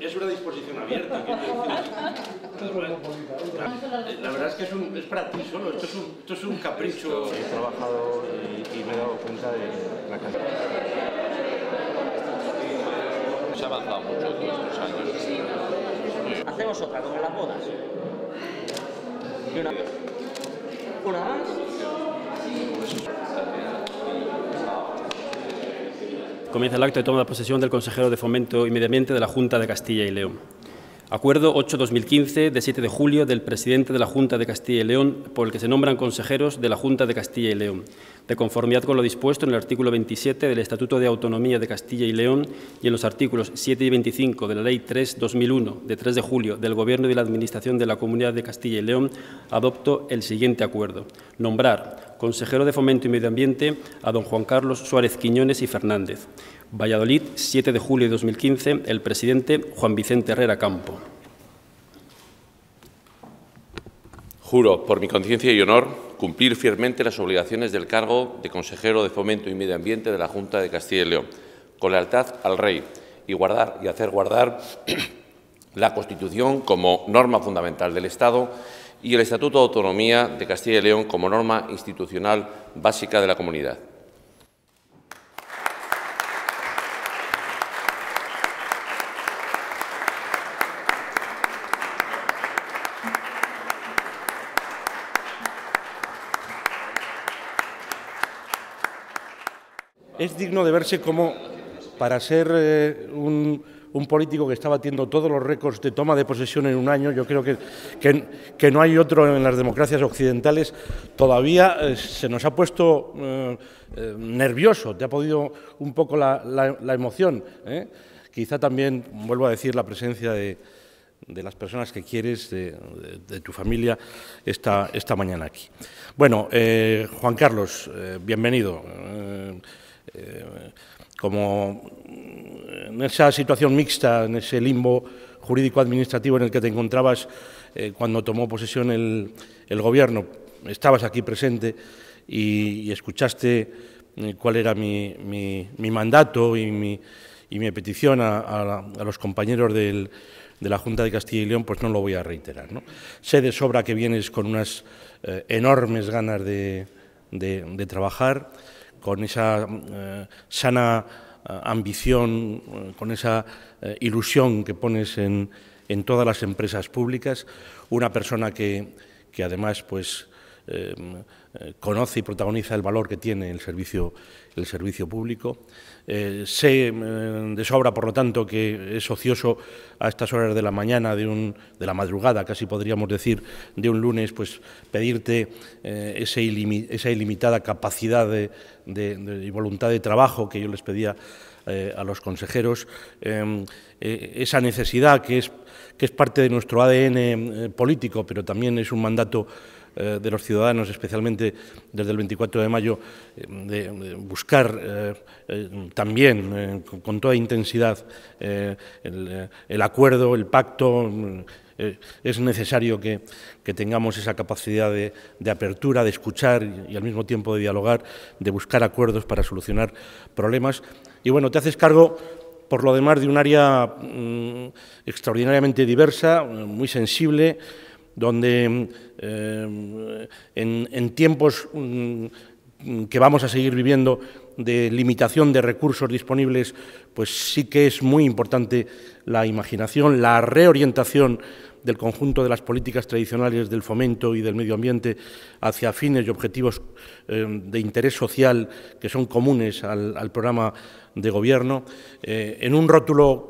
Es una disposición abierta. La verdad es que es, para ti solo, esto es un, capricho. He trabajado y, me he dado cuenta de la cantidad se ha avanzado mucho en estos años. Hacemos otra, como las bodas. comienza el acto de toma de posesión del consejero de Fomento y Medio Ambiente de la Junta de Castilla y León. Acuerdo 8-2015 de 7 de julio del presidente de la Junta de Castilla y León por el que se nombran consejeros de la Junta de Castilla y León, de conformidad con lo dispuesto en el artículo 27 del Estatuto de Autonomía de Castilla y León y en los artículos 7 y 25 de la Ley 3-2001 de 3 de julio del Gobierno y la Administración de la Comunidad de Castilla y León, adopto el siguiente acuerdo. Nombrar consejero de Fomento y Medio Ambiente, a don Juan Carlos Suárez Quiñones y Fernández. Valladolid, 7 de julio de 2015, el presidente Juan Vicente Herrera Campo. Juro, por mi conciencia y honor, cumplir fielmente las obligaciones del cargo de consejero de Fomento y Medio Ambiente de la Junta de Castilla y León, con lealtad al Rey y guardar y hacer guardar la Constitución como norma fundamental del Estado y el Estatuto de Autonomía de Castilla y León como norma institucional básica de la comunidad. Es digno de verse como, para ser eh, un un político que está batiendo todos los récords de toma de posesión en un año. Yo creo que, que, no hay otro en las democracias occidentales. Todavía eh, se nos ha puesto eh, eh, nervioso, te ha podido un poco la, emoción. Quizá también, vuelvo a decir, la presencia de, las personas que quieres, de, tu familia, esta, esta, mañana aquí. Bueno, Juan Carlos, bienvenido como mm, en esa situación mixta, en ese limbo jurídico-administrativo en el que te encontrabas eh, cuando tomó posesión el, gobierno. Estabas aquí presente y, escuchaste eh, cuál era mi, mandato y mi, petición a, los compañeros de la Junta de Castilla y León, pues no lo voy a reiterar. Sé de sobra que vienes con unas eh, enormes ganas de trabajar con esa eh, sana eh, ambición, eh, con esa ilusión que pones en, en, todas las empresas públicas, una persona que, que además pues, Em, eh, conoce y protagoniza el valor que tiene el servicio, el servicio público. Eh, sé em, de sobra, por lo tanto, que es ocioso a estas horas de la mañana, de, un, de la madrugada, casi podríamos decir, de un lunes, pues pedirte eh, esa ilimitada capacidad de, y voluntad de trabajo que yo les pedía a los consejeros, em, esa necesidad que es, que es parte de nuestro ADN político, pero también es un mandato eh, de los ciudadanos, especialmente desde el 24 de mayo, eh, de, buscar eh, también con, toda intensidad el, acuerdo, el pacto. Mm, es necesario que, tengamos esa capacidad de, apertura, de escuchar y, al mismo tiempo de dialogar, de buscar acuerdos para solucionar problemas. Y bueno, te haces cargo por lo demás de un área mm, extraordinariamente diversa, muy sensible, donde mm, eh, en, tiempos mm, que vamos a seguir viviendo de limitación de recursos disponibles, pues sí que es muy importante la imaginación, la reorientación del conjunto de las políticas tradicionales del fomento y del medio ambiente hacia fines y objetivos eh, de interés social que son comunes al, programa de gobierno, eh, en un rótulo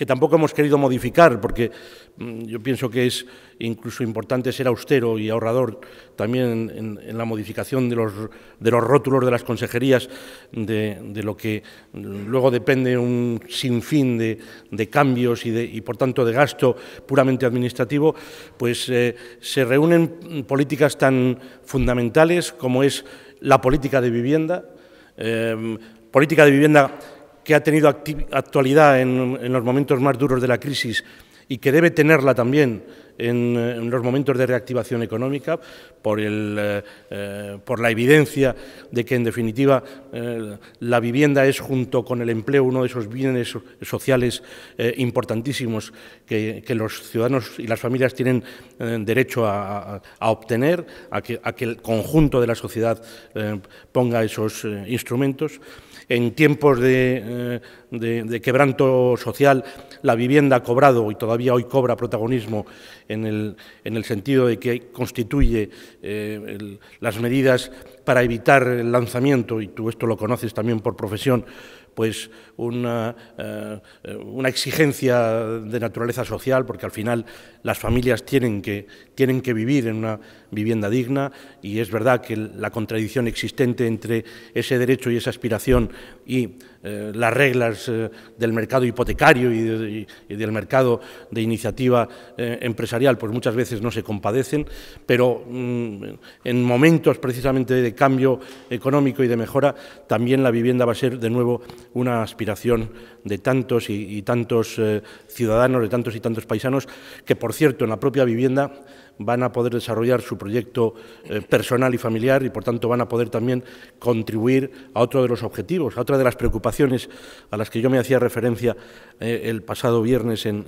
que tampoco hemos querido modificar, porque mm, yo pienso que es incluso importante ser austero y ahorrador también en, la modificación de los, de los rótulos de las consejerías, de, lo que luego depende un sinfín de, cambios y, por tanto de gasto puramente administrativo, pues eh, se reúnen políticas tan fundamentales como es la política de vivienda, eh, política de vivienda que ha tenido actualidad en, los momentos más duros de la crisis y que debe tenerla también en, los momentos de reactivación económica, eh, eh, por, la evidencia de que, en definitiva, eh, la vivienda es, junto con el empleo, uno de esos bienes sociales importantísimos que, los ciudadanos y las familias tienen derecho a, obtener, a que, el conjunto de la sociedad ponga esos instrumentos en tiempos eh, de, quebranto social, la vivienda ha cobrado y todavía hoy cobra protagonismo en el, sentido de que constituye eh, las medidas para evitar el lanzamiento, y tú esto lo conoces también por profesión, pues eh, una, exigencia de naturaleza social, porque al final las familias tienen que, tienen que vivir en una vivienda digna y es verdad que la contradicción existente entre ese derecho y esa aspiración y eh, las reglas eh, del mercado hipotecario y, del mercado de iniciativa eh, empresarial, pues muchas veces no se compadecen, pero mm, en momentos precisamente de cambio económico y de mejora, también la vivienda va a ser de nuevo una aspiración de tantos y tantos ciudadanos, de tantos y tantos paisanos, que por cierto en la propia vivienda van a poder desarrollar su proyecto eh, personal y familiar y, por tanto, van a poder también contribuir a otro de los objetivos, a otra de las preocupaciones a las que yo me hacía referencia eh, el pasado viernes en,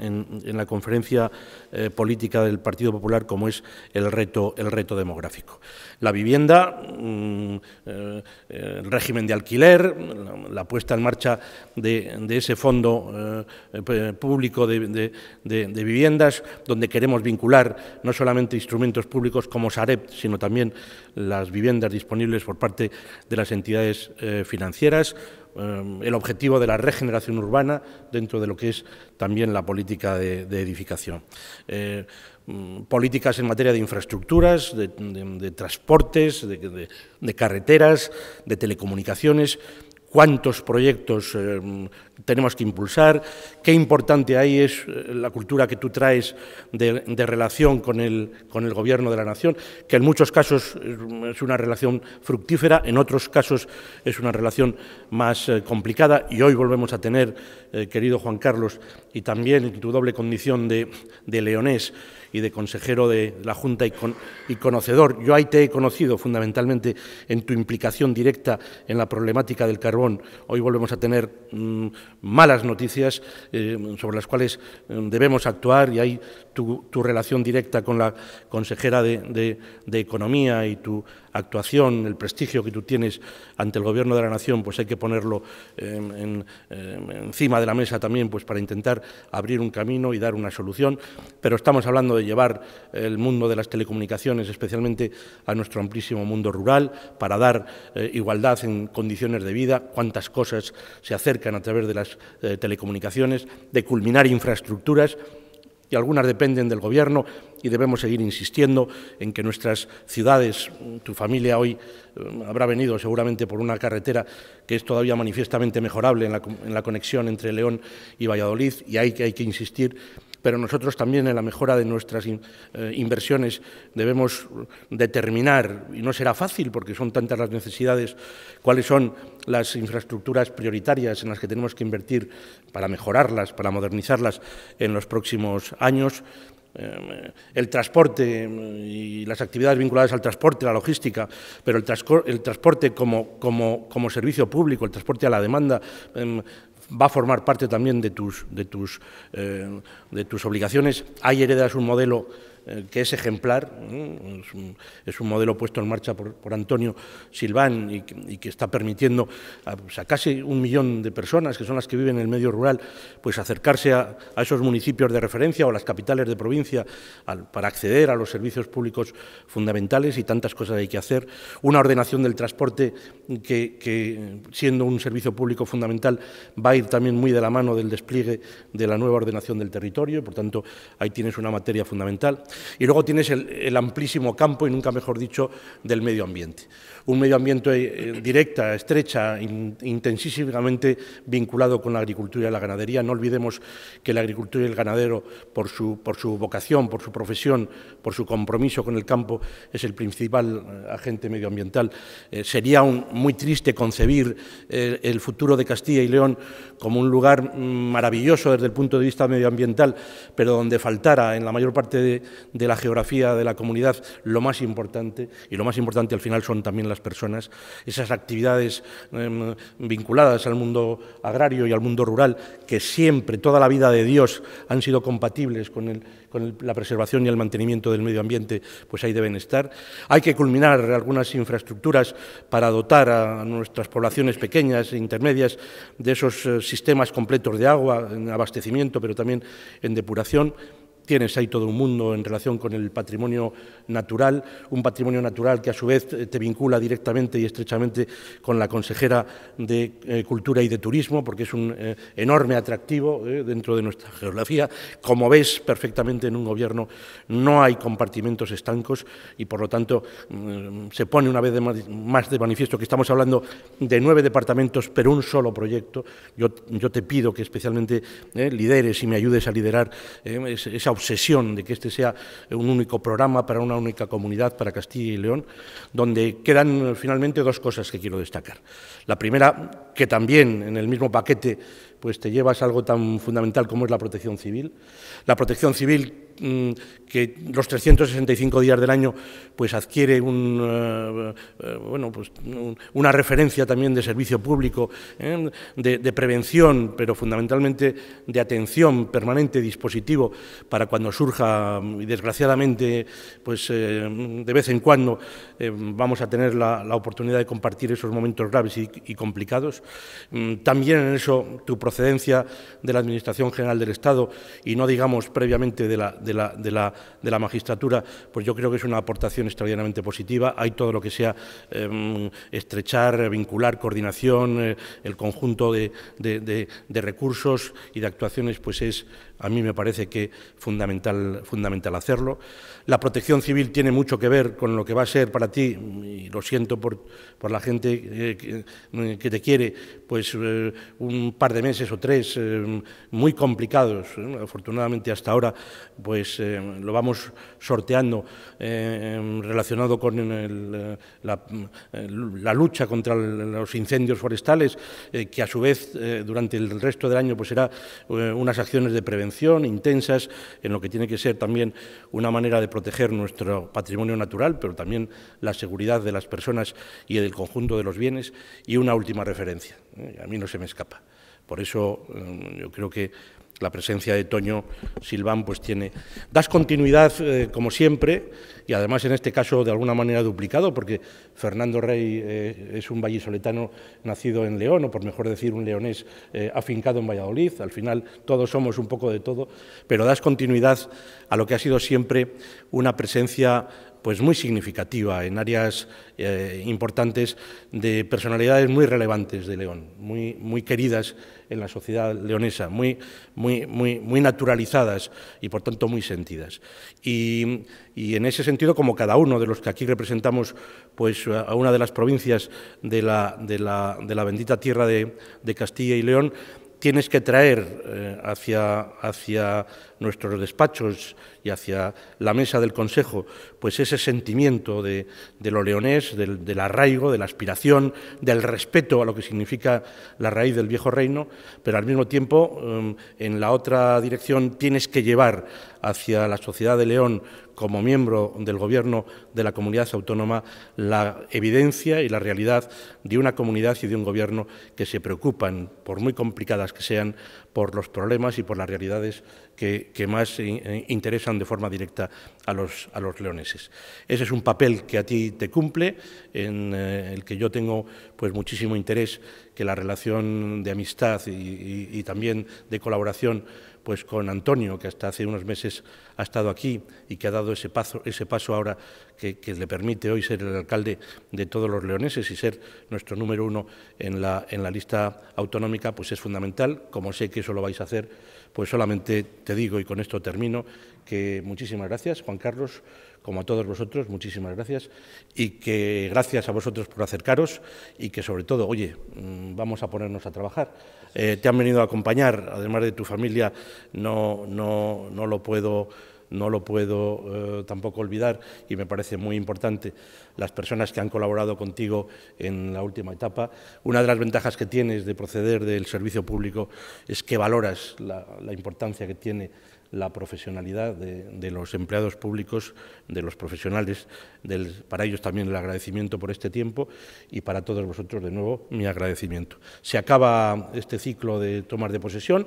la conferencia eh, política del Partido Popular, como es el reto, el reto demográfico. La vivienda, mm, el régimen de alquiler, la, puesta en marcha de, ese fondo público de viviendas, donde queremos vincular no solamente instrumentos públicos como Sareb, sino también las viviendas disponibles por parte de las entidades eh, financieras, eh, el objetivo de la regeneración urbana dentro de lo que es también la política de, edificación. Eh, mm, políticas en materia de infraestructuras, de, transportes, de carreteras, de telecomunicaciones, cuántos proyectos tenemos que impulsar, qué importante ahí es eh, la cultura que tú traes de, relación con el, con el, gobierno de la nación, que en muchos casos eh, es una relación fructífera, en otros casos es una relación más eh, complicada y hoy volvemos a tener, querido Juan Carlos, y también en tu doble condición de, leonés y de consejero de la Junta y, conocedor. Yo ahí te he conocido fundamentalmente en tu implicación directa en la problemática del carbón. Hoy volvemos a tener mm, malas noticias eh, sobre las cuales eh, debemos actuar y hay tu, relación directa con la consejera de, Economía y tu actuación, el prestigio que tú tienes ante el Gobierno de la Nación, pues hay que ponerlo em, em, encima de la mesa también pues para intentar abrir un camino y dar una solución. Pero estamos hablando de llevar el mundo de las telecomunicaciones, especialmente a nuestro amplísimo mundo rural, para dar eh, igualdad en condiciones de vida, cuántas cosas se acercan a través de las eh, telecomunicaciones, de culminar infraestructuras y algunas dependen del gobierno y debemos seguir insistiendo en que nuestras ciudades, tu familia hoy eh, habrá venido seguramente por una carretera que es todavía manifiestamente mejorable en la, conexión entre León y Valladolid y hay hay que insistir pero nosotros también en la mejora de nuestras eh, inversiones debemos determinar, y no será fácil porque son tantas las necesidades, cuáles son las infraestructuras prioritarias en las que tenemos que invertir para mejorarlas, para modernizarlas en los próximos años eh, el transporte eh, y las actividades vinculadas al transporte, la logística, pero el, transporte como, servicio público, el transporte a la demanda, em, va a formar parte también de tus, de tus, eh, de tus obligaciones. ...hay heredas un modelo eh, que es ejemplar, es un, modelo puesto en marcha por, Antonio Silván y que, está permitiendo pues, a, casi un millón de personas, que son las que viven en el medio rural, pues acercarse a, esos municipios de referencia o las capitales de provincia para acceder a los servicios públicos fundamentales y tantas cosas hay que hacer. Una ordenación del transporte que, que siendo un servicio público fundamental, va a ir también muy de la mano del despliegue de la nueva ordenación del territorio, por tanto, ahí tienes una materia fundamental. Y luego tienes el, amplísimo campo, y nunca mejor dicho, del medio ambiente. Un medio ambiente eh, directa, estrecha, intensísimamente vinculado con la agricultura y la ganadería. No olvidemos que la agricultura y el ganadero, por su, vocación, por su profesión, por su compromiso con el campo, es el principal eh, agente medioambiental. Eh, sería muy triste concebir el futuro de Castilla y León como un lugar mm, maravilloso desde el punto de vista medioambiental, pero donde faltara en la mayor parte de de la geografía de la comunidad lo más importante, y lo más importante al final son también las personas, esas actividades em, vinculadas al mundo agrario y al mundo rural, que siempre, toda la vida de Dios, han sido compatibles con, la preservación y el mantenimiento del medio ambiente, pues ahí deben estar. Hay que culminar algunas infraestructuras para dotar a nuestras poblaciones pequeñas e intermedias de esos eh, sistemas completos de agua, en abastecimiento, pero también en depuración. Tienes ahí todo un mundo en relación con el patrimonio natural, un patrimonio natural que a su vez eh, te vincula directamente y estrechamente con la consejera de eh, Cultura y de Turismo, porque es un eh, enorme atractivo dentro de nuestra geografía. Como ves perfectamente en un gobierno no hay compartimentos estancos y por lo tanto mm, se pone una vez más de manifiesto que estamos hablando de nueve departamentos, pero un solo proyecto. Yo, yo te pido que especialmente lideres y me ayudes a liderar esa obsesión de que este sea un único programa para una única comunidad, para Castilla y León, donde quedan finalmente dos cosas que quiero destacar. La primera, que también en el mismo paquete pues te llevas algo tan fundamental como es la protección civil. La protección civil mm, que los 365 días del año pues adquiere un, eh, eh, bueno, pues, una referencia también de servicio público, ¿eh? de, prevención, pero fundamentalmente de atención permanente, dispositivo, para cuando surja, y desgraciadamente, pues de vez en cuando vamos a tener la, oportunidad de compartir esos momentos graves y, y complicados. Mm, también en eso tu proceso de la Administración General del Estado y no digamos previamente de la, de la, de la, magistratura, pues yo creo que es una aportación extraordinariamente positiva. Hay todo lo que sea em, estrechar, vincular, coordinación, eh, el conjunto de, de recursos y de actuaciones, pues es, a mí me parece que fundamental, fundamental hacerlo. La protección civil tiene mucho que ver con lo que va a ser para ti lo siento por, por la gente eh, eh, que, te quiere, pues eh, un par de meses o tres muy complicados. Afortunadamente hasta ahora pues lo vamos sorteando relacionado con la, lucha contra los incendios forestales, que a su vez durante el resto del año pues será unas acciones de prevención intensas en lo que tiene que ser también una manera de proteger nuestro patrimonio natural, pero también la seguridad de las personas y del conjunto de los bienes. Y una última referencia, ¿eh? a mí no se me escapa. Por eso mm, yo creo que la presencia de Toño Silván pues tiene das continuidad eh, como siempre y además en este caso de alguna manera duplicado porque Fernando Rey eh, es un vallisoletano nacido en León o por mejor decir un leonés afincado en Valladolid al final todos somos un poco de todo pero das continuidad a lo que ha sido siempre una presencia pues muy significativa en áreas eh, importantes de personalidades muy relevantes de León, muy, muy queridas en la sociedad leonesa, muy, muy, muy, muy naturalizadas y por tanto muy sentidas. Y, en ese sentido, como cada uno de los que aquí representamos pues, a una de las provincias de la, de la, bendita tierra de, Castilla y León, tienes que traer eh, hacia, hacia nuestros despachos y hacia la mesa del Consejo, pues ese sentimiento de, lo leonés, del, arraigo, de la aspiración, del respeto a lo que significa la raíz del viejo reino, pero al mismo tiempo em, en la otra dirección tienes que llevar hacia la sociedad de León como miembro del Gobierno de la comunidad autónoma la evidencia y la realidad de una comunidad y de un Gobierno que se preocupan, por muy complicadas que sean, por los problemas y por las realidades que, más eh, interesan de forma directa a los, a los leoneses. Ese es un papel que a ti te cumple, en eh, el que yo tengo pues, muchísimo interés que la relación de amistad y, también de colaboración pues con Antonio, que hasta hace unos meses ha estado aquí y que ha dado ese paso, ese paso ahora que, que le permite hoy ser el alcalde de todos los leoneses y ser nuestro número uno en la, en la lista autonómica, pues es fundamental, como sé que eso lo vais a hacer pues solamente te digo, y con esto termino, que muchísimas gracias, Juan Carlos, como a todos vosotros, muchísimas gracias, y que gracias a vosotros por acercaros y que sobre todo, oye, mm, vamos a ponernos a trabajar. Eh, te han venido a acompañar, además de tu familia, no, no, no lo puedo no lo puedo eh, tampoco olvidar y me parece muy importante las personas que han colaborado contigo en la última etapa. Una de las ventajas que tienes de proceder del servicio público es que valoras la importancia que tiene la profesionalidad de, los empleados públicos, de los profesionales. para ellos también el agradecimiento por este tiempo y para todos vosotros de nuevo mi agradecimiento. Se acaba este ciclo de tomas de posesión.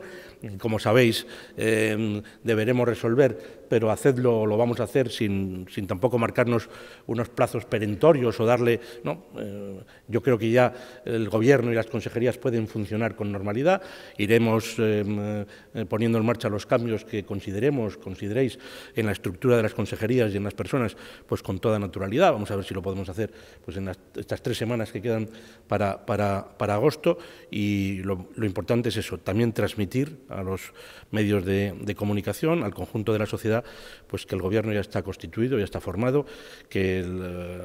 Como sabéis, em, deberemos resolver, pero hacedlo, lo vamos a hacer sin, tampoco marcarnos unos plazos perentorios o darle... No, eh, yo creo que ya el Gobierno y las consejerías pueden funcionar con normalidad. Iremos em, eh, poniendo en marcha los cambios que consideremos, consideréis en la estructura de las consejerías y en las personas, pues con toda naturalidad. Vamos a ver si lo podemos hacer pues en estas tres semanas que quedan para, para, agosto y lo, importante es eso, también transmitir a los medios de, comunicación, al conjunto de la sociedad, pues que el gobierno ya está constituido, ya está formado, que eh,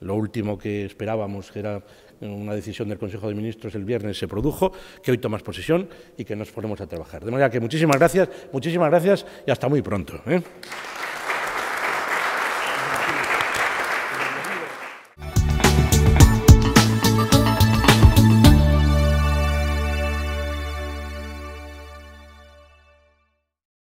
lo último que esperábamos era una decisión del Consejo de Ministros el viernes se produjo, que hoy tomas posesión y que nos ponemos a trabajar. De manera que muchísimas gracias, muchísimas gracias y hasta muy pronto. ¿eh?